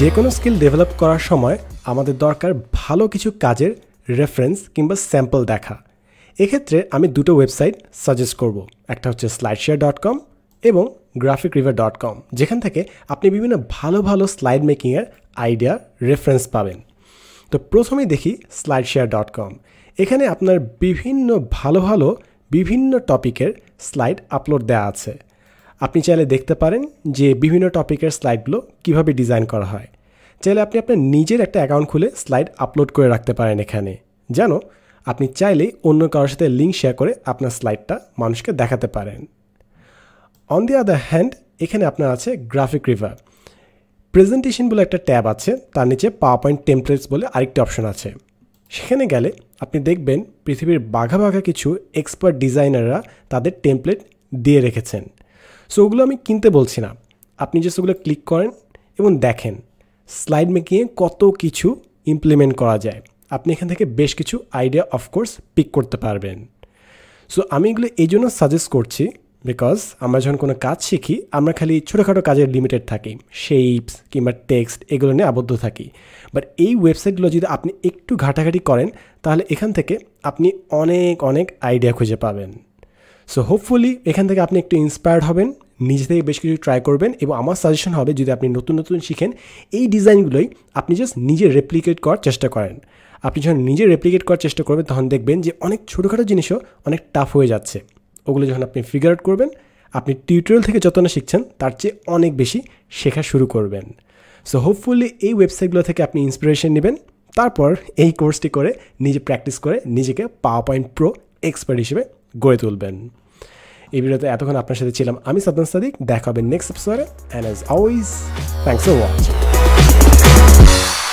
যে কোনো skill develop করার সময় আমাদের দরকার ভালো কিছু কাজের রেফারেন্স কিংবা স্যাম্পল দেখা এক্ষেত্রে আমি দুটো ওয়েবসাইট সাজেস্ট করব একটা হচ্ছে স্লাইডশেয়ার ডট কম এবং গ্রাফিক রিভার ডট কম যেখান থেকে আপনি বিভিন্ন ভালো ভালো স্লাইড মেকিংয়ের আইডিয়া রেফারেন্স পাবেন তো প্রথমে দেখি স্লাইডশেয়ার ডট কম এখানে আপনার বিভিন্ন ভালো ভালো বিভিন্ন টপিকের স্লাইড আপলোড দেওয়া আছে আপনি চাইলে দেখতে পারেন যে বিভিন্ন টপিকের স্লাইডগুলো কিভাবে ডিজাইন করা হয় চাইলে আপনি আপনার নিজের একটা অ্যাকাউন্ট খুলে স্লাইড আপলোড করে রাখতে পারেন এখানে যেন আপনি চাইলেই অন্য কারোর সাথে লিঙ্ক শেয়ার করে আপনার স্লাইডটা মানুষকে দেখাতে পারেন অন দি আদার হ্যান্ড এখানে আপনার আছে গ্রাফিক রিভার প্রেজেন্টেশন বলে একটা ট্যাব আছে তার নিচে পাওয়ার পয়েন্ট টেমপ্লেটস বলে আরেকটি অপশন আছে সেখানে গেলে আপনি দেখবেন পৃথিবীর বাঘা বাঘা কিছু এক্সপার্ট ডিজাইনাররা তাদের টেমপ্লেট দিয়ে রেখেছেন সো ওগুলো আমি কিনতে বলছি না আপনি যে ওগুলো ক্লিক করেন এবং দেখেন স্লাইড মেকিংয়ে কত কিছু ইমপ্লিমেন্ট করা যায় আপনি এখান থেকে বেশ কিছু আইডিয়া অফকোর্স পিক করতে পারবেন সো আমি এগুলো এই জন্য সাজেস্ট করছি বিকজ আমরা যখন কোনো কাজ শিখি আমরা খালি ছোটোখাটো কাজের লিমিটেড থাকি শেপস কিংবা টেক্সট এগুলো নিয়ে আবদ্ধ থাকি বাট এই ওয়েবসাইটগুলো যদি আপনি একটু ঘাটাঘাটি করেন তাহলে এখান থেকে আপনি অনেক অনেক আইডিয়া খুঁজে পাবেন সো হোপফুলি এখান থেকে আপনি একটু ইন্সপায়ার্ড হবেন নিজে থেকে বেশ কিছু ট্রাই করবেন এবং আমার সাজেশন হবে যদি আপনি নতুন নতুন শিখেন এই ডিজাইনগুলোই আপনি জাস্ট নিজে রেপ্লিকেট করার চেষ্টা করেন আপনি যখন নিজে রেপ্লিকেট করার চেষ্টা করবেন তখন দেখবেন যে অনেক ছোটোখাটো জিনিসও অনেক টাফ হয়ে যাচ্ছে ওগুলো যখন আপনি ফিগার আউট করবেন আপনি টিউটোরিয়াল থেকে যত না শিখছেন তার চেয়ে অনেক বেশি শেখা শুরু করবেন সো হোপফুলি এই ওয়েবসাইটগুলো থেকে আপনি ইন্সপিরেশন নেবেন তারপর এই কোর্সটি করে নিজে প্র্যাকটিস করে নিজেকে পাওয়ার পয়েন্ট প্রো এক্সপার্ট হিসেবে গড়ে তুলবেন এই ভিডিওতে এতক্ষণ আপনার সাথে ছিলাম আমি সাদন সাদিক দেখা হবে নেক্সট এপিসোডে and as always thanks for watching